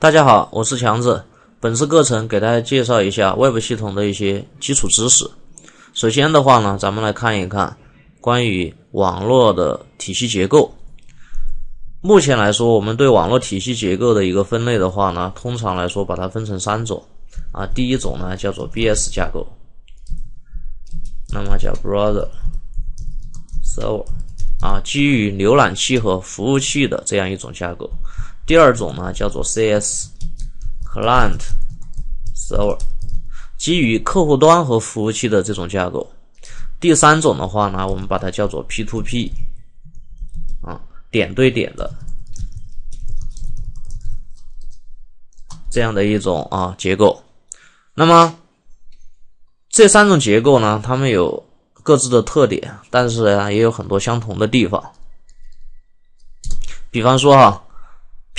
大家好，我是强子。本次课程给大家介绍一下 Web 系统的一些基础知识。首先的话呢，咱们来看一看关于网络的体系结构。目前来说，我们对网络体系结构的一个分类的话呢，通常来说把它分成三种啊。第一种呢叫做 B/S 架构，那么叫 b r o t h e r Server 啊，基于浏览器和服务器的这样一种架构。第二种呢，叫做 C/S client server，基于客户端和服务器的这种架构。第三种的话呢，我们把它叫做 P2P，啊，点对点的这样的一种啊结构。那么这三种结构呢，它们有各自的特点，但是也有很多相同的地方。比方说哈。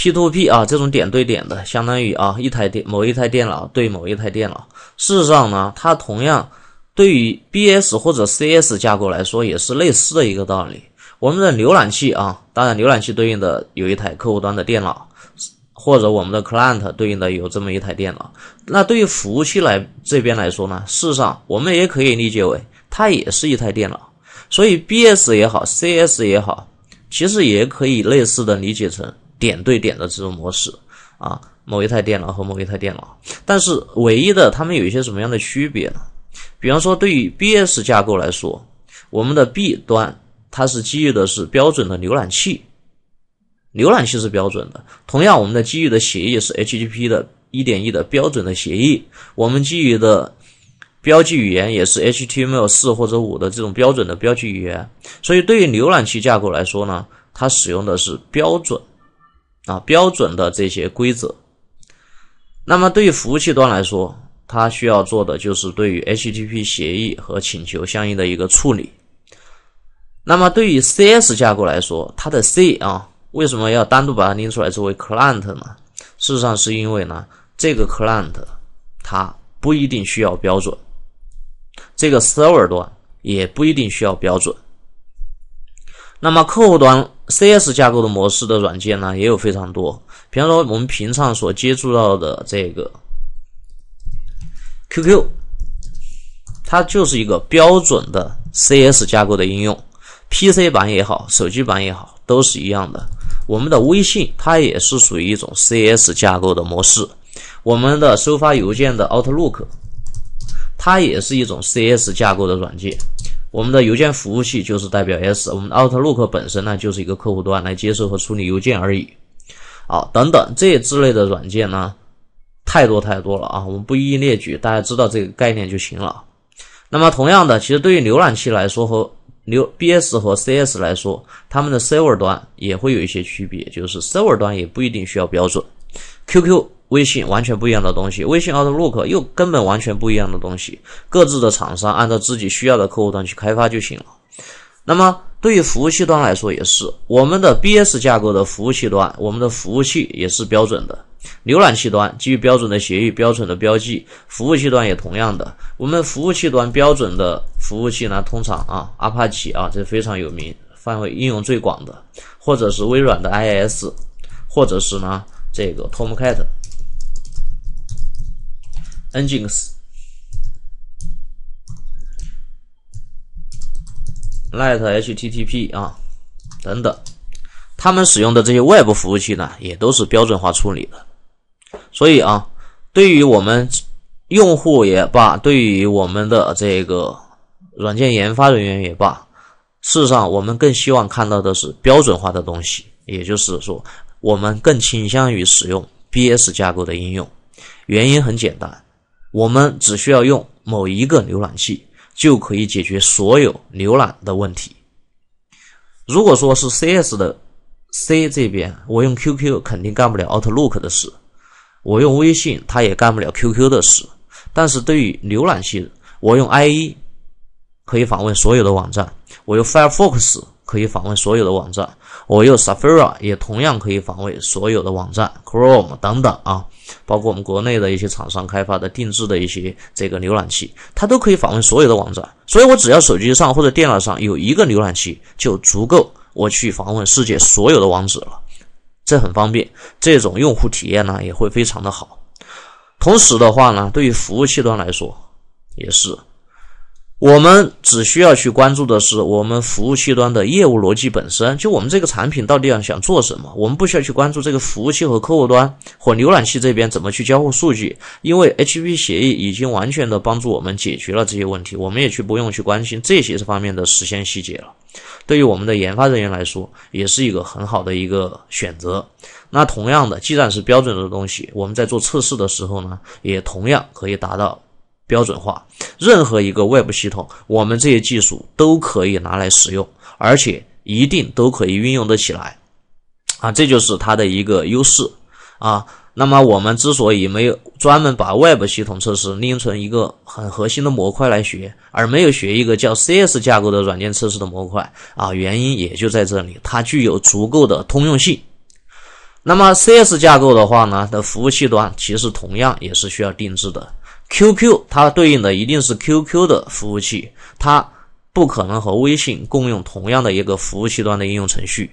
P to P 啊，这种点对点的，相当于啊一台电某一台电脑对某一台电脑。事实上呢，它同样对于 B S 或者 C S 架构来说，也是类似的一个道理。我们的浏览器啊，当然浏览器对应的有一台客户端的电脑，或者我们的 Client 对应的有这么一台电脑。那对于服务器来这边来说呢，事实上我们也可以理解为它也是一台电脑。所以 B S 也好，C S 也好，其实也可以类似的理解成。点对点的这种模式啊，某一台电脑和某一台电脑，但是唯一的它们有一些什么样的区别呢？比方说，对于 B/S 架构来说，我们的 B 端它是基于的是标准的浏览器，浏览器是标准的。同样，我们的基于的协议是 HTTP 的一点一的标准的协议，我们基于的标记语言也是 HTML 四或者五的这种标准的标记语言。所以，对于浏览器架构来说呢，它使用的是标准。啊，标准的这些规则。那么对于服务器端来说，它需要做的就是对于 HTTP 协议和请求相应的一个处理。那么对于 C/S 架构来说，它的 C 啊，为什么要单独把它拎出来作为 client 呢？事实上，是因为呢，这个 client 它不一定需要标准，这个 server 端也不一定需要标准。那么，客户端 C/S 架构的模式的软件呢，也有非常多。比方说，我们平常所接触到的这个 QQ，它就是一个标准的 C/S 架构的应用，PC 版也好，手机版也好，都是一样的。我们的微信，它也是属于一种 C/S 架构的模式。我们的收发邮件的 Outlook，它也是一种 C/S 架构的软件。我们的邮件服务器就是代表 S，我们 Outlook 本身呢就是一个客户端来接收和处理邮件而已。好，等等这之类的软件呢，太多太多了啊，我们不一一列举，大家知道这个概念就行了。那么同样的，其实对于浏览器来说和浏 B/S 和 C/S 来说，他们的 Server 端也会有一些区别，就是 Server 端也不一定需要标准。QQ。微信完全不一样的东西，微信 Outlook 又根本完全不一样的东西，各自的厂商按照自己需要的客户端去开发就行了。那么对于服务器端来说也是，我们的 B/S 架构的服务器端，我们的服务器也是标准的。浏览器端基于标准的协议、标准的标记，服务器端也同样的。我们服务器端标准的服务器呢，通常啊阿帕奇啊，这非常有名、范围应用最广的，或者是微软的 IIS，或者是呢这个 Tomcat。Engines、Light HTTP 啊等等，他们使用的这些外部服务器呢，也都是标准化处理的。所以啊，对于我们用户也罢，对于我们的这个软件研发人员也罢，事实上我们更希望看到的是标准化的东西，也就是说，我们更倾向于使用 BS 架构的应用。原因很简单。我们只需要用某一个浏览器，就可以解决所有浏览的问题。如果说是 C/S 的 C 这边，我用 QQ 肯定干不了 Outlook 的事，我用微信它也干不了 QQ 的事。但是对于浏览器，我用 IE 可以访问所有的网站，我用 Firefox。可以访问所有的网站，我用 Safari 也同样可以访问所有的网站，Chrome 等等啊，包括我们国内的一些厂商开发的定制的一些这个浏览器，它都可以访问所有的网站。所以我只要手机上或者电脑上有一个浏览器就足够我去访问世界所有的网址了，这很方便。这种用户体验呢也会非常的好。同时的话呢，对于服务器端来说也是。我们只需要去关注的是我们服务器端的业务逻辑本身，就我们这个产品到底要想做什么，我们不需要去关注这个服务器和客户端或浏览器这边怎么去交互数据，因为 h p 协议已经完全的帮助我们解决了这些问题，我们也去不用去关心这些方面的实现细节了。对于我们的研发人员来说，也是一个很好的一个选择。那同样的，既然是标准的东西，我们在做测试的时候呢，也同样可以达到。标准化，任何一个 Web 系统，我们这些技术都可以拿来使用，而且一定都可以运用得起来，啊，这就是它的一个优势啊。那么我们之所以没有专门把 Web 系统测试拎成一个很核心的模块来学，而没有学一个叫 CS 架构的软件测试的模块啊，原因也就在这里，它具有足够的通用性。那么 CS 架构的话呢，的服务器端其实同样也是需要定制的。QQ 它对应的一定是 QQ 的服务器，它不可能和微信共用同样的一个服务器端的应用程序。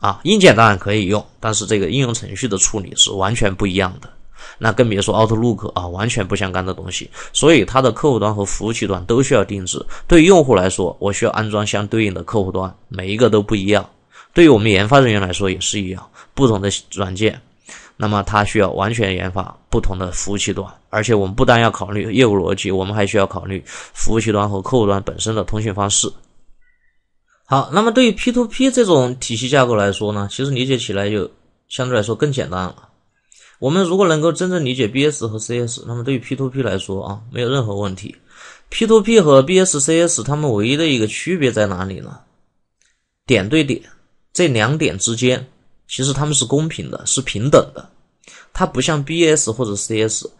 啊，硬件当然可以用，但是这个应用程序的处理是完全不一样的。那更别说 Outlook 啊，完全不相干的东西。所以它的客户端和服务器端都需要定制。对于用户来说，我需要安装相对应的客户端，每一个都不一样。对于我们研发人员来说也是一样，不同的软件。那么它需要完全研发不同的服务器端，而且我们不单要考虑业务逻辑，我们还需要考虑服务器端和客户端本身的通讯方式。好，那么对于 P2P 这种体系架构来说呢，其实理解起来就相对来说更简单了。我们如果能够真正理解 B/S 和 C/S，那么对于 P2P 来说啊，没有任何问题。P2P 和 B/S、C/S 它们唯一的一个区别在哪里呢？点对点，这两点之间。其实他们是公平的，是平等的。它不像 B S 或者 C S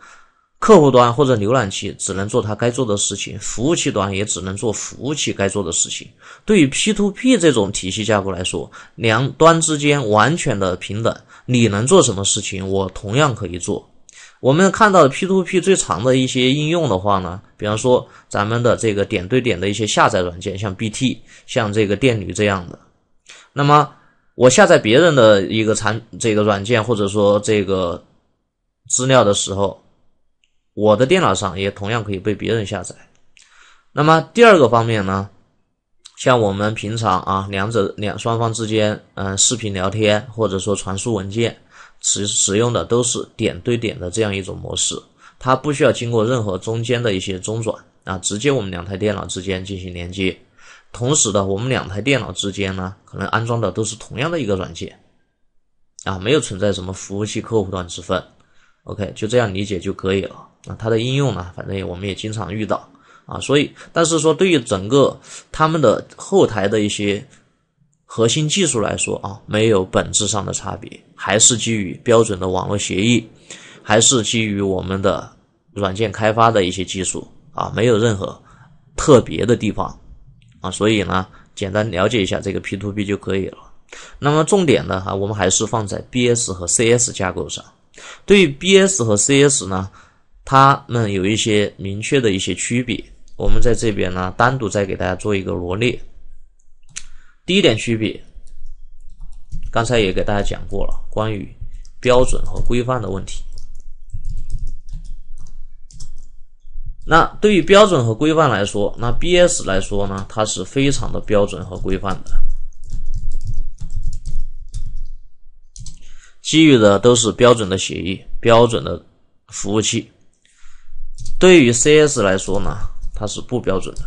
客户端或者浏览器，只能做它该做的事情。服务器端也只能做服务器该做的事情。对于 P to P 这种体系架构来说，两端之间完全的平等。你能做什么事情，我同样可以做。我们看到 P to P 最长的一些应用的话呢，比方说咱们的这个点对点的一些下载软件，像 B T，像这个电驴这样的。那么我下载别人的一个产这个软件或者说这个资料的时候，我的电脑上也同样可以被别人下载。那么第二个方面呢，像我们平常啊，两者两双方之间，嗯，视频聊天或者说传输文件，使使用的都是点对点的这样一种模式，它不需要经过任何中间的一些中转啊，直接我们两台电脑之间进行连接。同时呢，我们两台电脑之间呢，可能安装的都是同样的一个软件，啊，没有存在什么服务器、客户端之分，OK，就这样理解就可以了。那它的应用呢，反正也我们也经常遇到啊，所以，但是说对于整个他们的后台的一些核心技术来说啊，没有本质上的差别，还是基于标准的网络协议，还是基于我们的软件开发的一些技术啊，没有任何特别的地方。啊，所以呢，简单了解一下这个 P to 就可以了。那么重点呢，哈，我们还是放在 B S 和 C S 架构上。对于 B S 和 C S 呢，它们有一些明确的一些区别，我们在这边呢单独再给大家做一个罗列。第一点区别，刚才也给大家讲过了，关于标准和规范的问题。那对于标准和规范来说，那 B/S 来说呢，它是非常的标准和规范的，基于的都是标准的协议、标准的服务器。对于 C/S 来说呢，它是不标准的，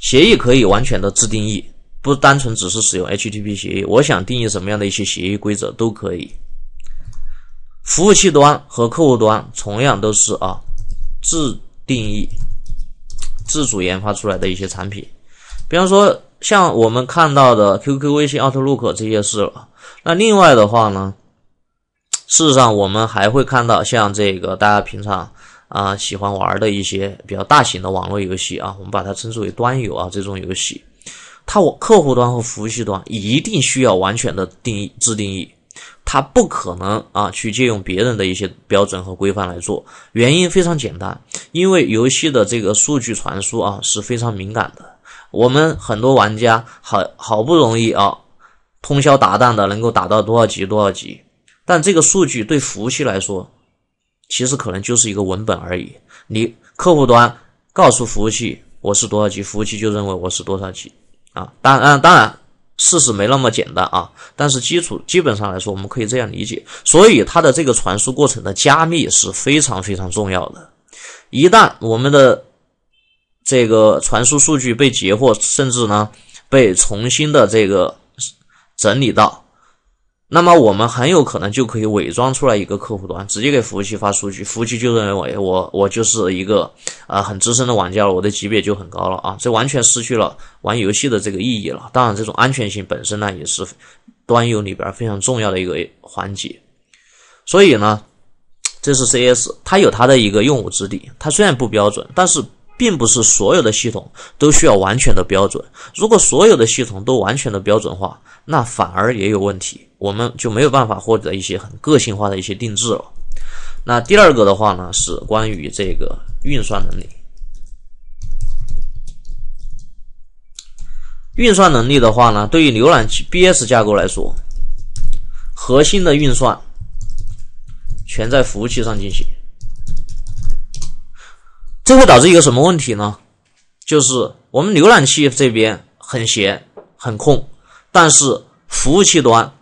协议可以完全的自定义，不单纯只是使用 HTTP 协议，我想定义什么样的一些协议规则都可以。服务器端和客户端同样都是啊自定义、自主研发出来的一些产品，比方说像我们看到的 QQ、微信、Outlook 这些是了。那另外的话呢，事实上我们还会看到像这个大家平常啊喜欢玩的一些比较大型的网络游戏啊，我们把它称之为端游啊这种游戏，它我客户端和服务器端一定需要完全的定义自定义。他不可能啊，去借用别人的一些标准和规范来做，原因非常简单，因为游戏的这个数据传输啊是非常敏感的。我们很多玩家好好不容易啊，通宵达旦的能够打到多少级多少级，但这个数据对服务器来说，其实可能就是一个文本而已。你客户端告诉服务器我是多少级，服务器就认为我是多少级啊。当然，当然。事实没那么简单啊，但是基础基本上来说，我们可以这样理解，所以它的这个传输过程的加密是非常非常重要的。一旦我们的这个传输数据被截获，甚至呢被重新的这个整理到。那么我们很有可能就可以伪装出来一个客户端，直接给服务器发数据，服务器就认为我我就是一个呃很资深的玩家了，我的级别就很高了啊，这完全失去了玩游戏的这个意义了。当然，这种安全性本身呢也是端游里边非常重要的一个环节。所以呢，这是 CS，它有它的一个用武之地。它虽然不标准，但是。并不是所有的系统都需要完全的标准。如果所有的系统都完全的标准化，那反而也有问题，我们就没有办法获得一些很个性化的一些定制了。那第二个的话呢，是关于这个运算能力。运算能力的话呢，对于浏览器 BS 架构来说，核心的运算全在服务器上进行。这会导致一个什么问题呢？就是我们浏览器这边很闲很空，但是服务器端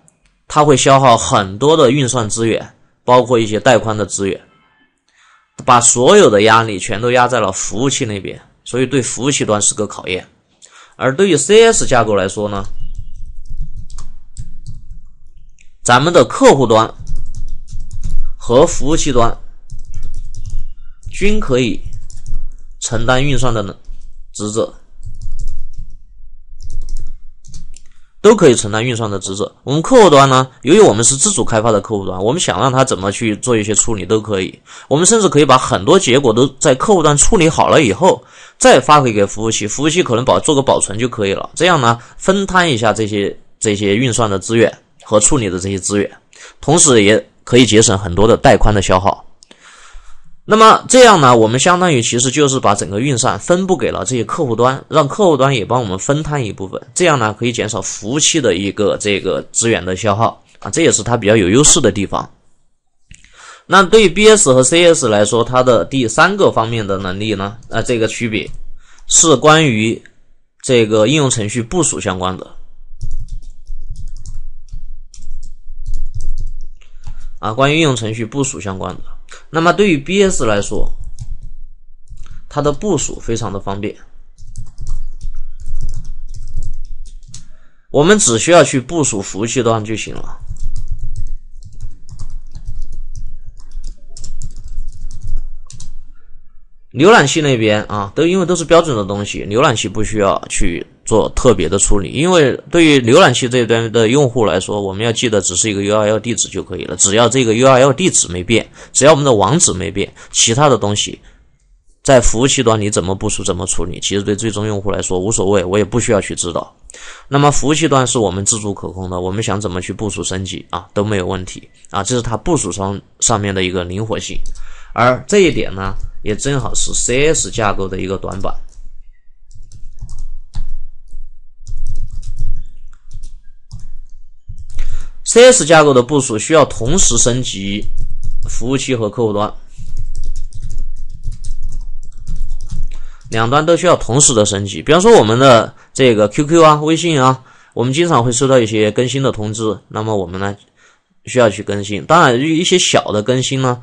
它会消耗很多的运算资源，包括一些带宽的资源，把所有的压力全都压在了服务器那边，所以对服务器端是个考验。而对于 C/S 架构来说呢，咱们的客户端和服务器端均可以。承担运算的呢职责，都可以承担运算的职责。我们客户端呢，由于我们是自主开发的客户端，我们想让它怎么去做一些处理都可以。我们甚至可以把很多结果都在客户端处理好了以后，再发回给服务器，服务器可能保做个保存就可以了。这样呢，分摊一下这些这些运算的资源和处理的这些资源，同时也可以节省很多的带宽的消耗。那么这样呢，我们相当于其实就是把整个运算分布给了这些客户端，让客户端也帮我们分摊一部分，这样呢可以减少服务器的一个这个资源的消耗啊，这也是它比较有优势的地方。那对 B/S 和 C/S 来说，它的第三个方面的能力呢，啊这个区别是关于这个应用程序部署相关的啊，关于应用程序部署相关的。那么对于 B/S 来说，它的部署非常的方便，我们只需要去部署服务器端就行了。浏览器那边啊，都因为都是标准的东西，浏览器不需要去。做特别的处理，因为对于浏览器这一端的用户来说，我们要记得只是一个 URL 地址就可以了。只要这个 URL 地址没变，只要我们的网址没变，其他的东西在服务器端你怎么部署怎么处理，其实对最终用户来说无所谓，我也不需要去知道。那么服务器端是我们自主可控的，我们想怎么去部署升级啊都没有问题啊，这是它部署上上面的一个灵活性。而这一点呢，也正好是 CS 架构的一个短板。C/S 架构的部署需要同时升级服务器和客户端，两端都需要同时的升级。比方说我们的这个 QQ 啊、微信啊，我们经常会收到一些更新的通知，那么我们呢需要去更新。当然，一些小的更新呢，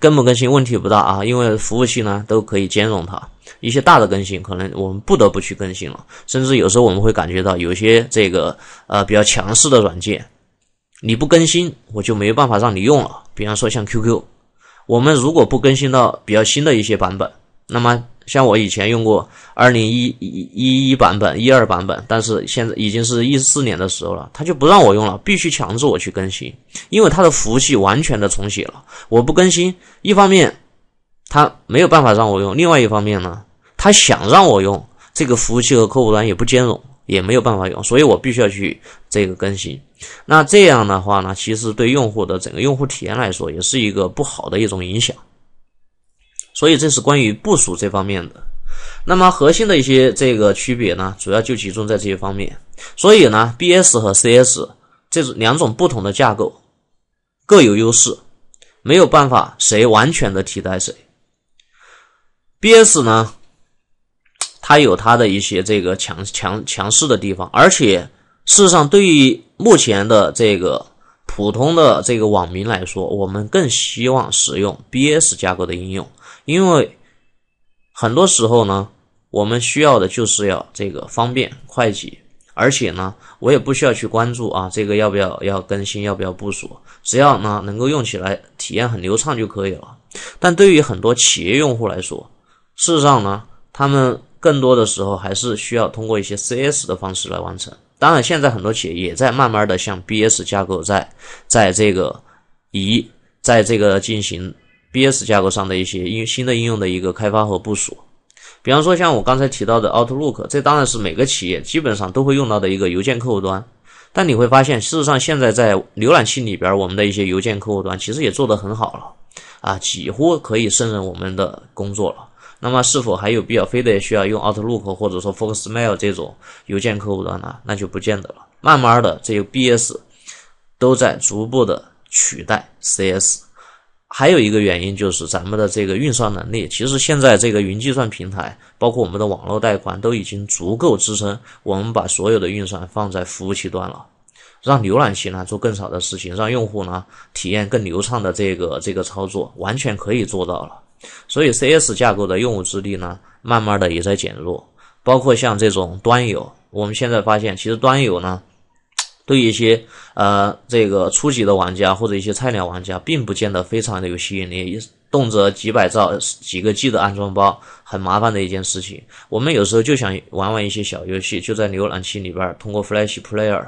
更不更新问题不大啊，因为服务器呢都可以兼容它。一些大的更新可能我们不得不去更新了，甚至有时候我们会感觉到有些这个呃比较强势的软件。你不更新，我就没办法让你用了。比方说像 QQ，我们如果不更新到比较新的一些版本，那么像我以前用过二零一一一版本、一二版本，但是现在已经是一四年的时候了，他就不让我用了，必须强制我去更新，因为他的服务器完全的重启了。我不更新，一方面他没有办法让我用，另外一方面呢，他想让我用这个服务器和客户端也不兼容。也没有办法用，所以我必须要去这个更新。那这样的话呢，其实对用户的整个用户体验来说，也是一个不好的一种影响。所以这是关于部署这方面的。那么核心的一些这个区别呢，主要就集中在这些方面。所以呢，B/S 和 C/S 这两种不同的架构各有优势，没有办法谁完全的替代谁。B/S 呢？它有它的一些这个强强强势的地方，而且事实上，对于目前的这个普通的这个网民来说，我们更希望使用 B S 架构的应用，因为很多时候呢，我们需要的就是要这个方便快捷，而且呢，我也不需要去关注啊，这个要不要要更新，要不要部署，只要呢能够用起来，体验很流畅就可以了。但对于很多企业用户来说，事实上呢，他们更多的时候还是需要通过一些 C S 的方式来完成。当然，现在很多企业也在慢慢的向 B S 架构在在这个移在这个进行 B S 架构上的一些应新的应用的一个开发和部署。比方说像我刚才提到的 Outlook，这当然是每个企业基本上都会用到的一个邮件客户端。但你会发现，事实上现在在浏览器里边，我们的一些邮件客户端其实也做得很好了，啊，几乎可以胜任我们的工作了。那么是否还有必要非得需要用 Outlook 或者说 Foxmail 这种邮件客户端呢？那就不见得了。慢慢的，这个 BS 都在逐步的取代 CS。还有一个原因就是咱们的这个运算能力，其实现在这个云计算平台，包括我们的网络带宽，都已经足够支撑我们把所有的运算放在服务器端了，让浏览器呢做更少的事情，让用户呢体验更流畅的这个这个操作，完全可以做到了。所以，C/S 架构的用武之地呢，慢慢的也在减弱。包括像这种端游，我们现在发现，其实端游呢，对一些呃这个初级的玩家或者一些菜鸟玩家，并不见得非常的有吸引力。动辄几百兆、几个 G 的安装包，很麻烦的一件事情。我们有时候就想玩玩一些小游戏，就在浏览器里边通过 Flash Player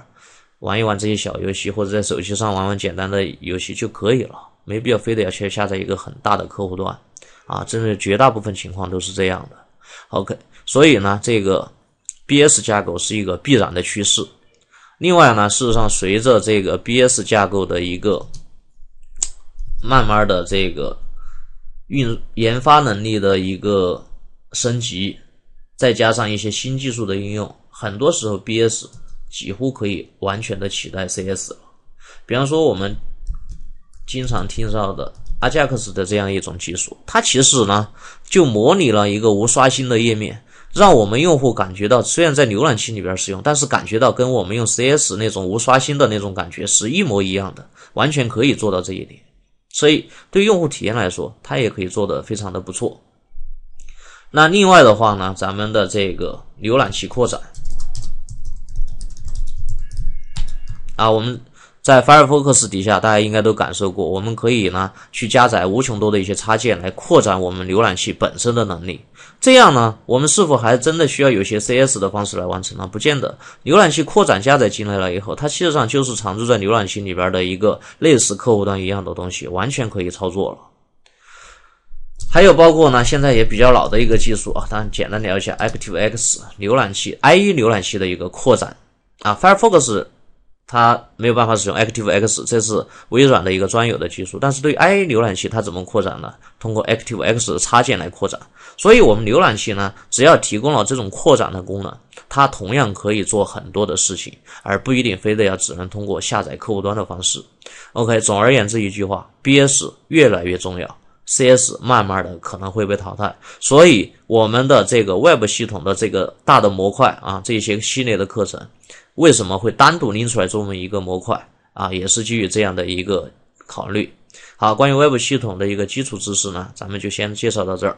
玩一玩这些小游戏，或者在手机上玩玩简单的游戏就可以了，没必要非得要去下载一个很大的客户端。啊，针是绝大部分情况都是这样的。OK，所以呢，这个 BS 架构是一个必然的趋势。另外呢，事实上，随着这个 BS 架构的一个慢慢的这个运研发能力的一个升级，再加上一些新技术的应用，很多时候 BS 几乎可以完全的取代 CS 了。比方说，我们经常听到的。Ajax 的这样一种技术，它其实呢就模拟了一个无刷新的页面，让我们用户感觉到虽然在浏览器里边使用，但是感觉到跟我们用 CS 那种无刷新的那种感觉是一模一样的，完全可以做到这一点。所以对用户体验来说，它也可以做的非常的不错。那另外的话呢，咱们的这个浏览器扩展啊，我们。在 Firefox 底下，大家应该都感受过，我们可以呢去加载无穷多的一些插件来扩展我们浏览器本身的能力。这样呢，我们是否还真的需要有些 CS 的方式来完成呢？不见得。浏览器扩展加载进来了以后，它其实上就是常驻在浏览器里边的一个类似客户端一样的东西，完全可以操作了。还有包括呢，现在也比较老的一个技术啊，当然简单聊一下 ActiveX 浏览器、IE 浏览器的一个扩展啊，Firefox。它没有办法使用 ActiveX，这是微软的一个专有的技术。但是对于 i a 浏览器，它怎么扩展呢？通过 ActiveX 的插件来扩展。所以，我们浏览器呢，只要提供了这种扩展的功能，它同样可以做很多的事情，而不一定非得要只能通过下载客户端的方式。OK，总而言之一句话，BS 越来越重要，CS 慢慢的可能会被淘汰。所以，我们的这个 Web 系统的这个大的模块啊，这些系列的课程。为什么会单独拎出来这么一个模块啊？也是基于这样的一个考虑。好，关于 Web 系统的一个基础知识呢，咱们就先介绍到这儿。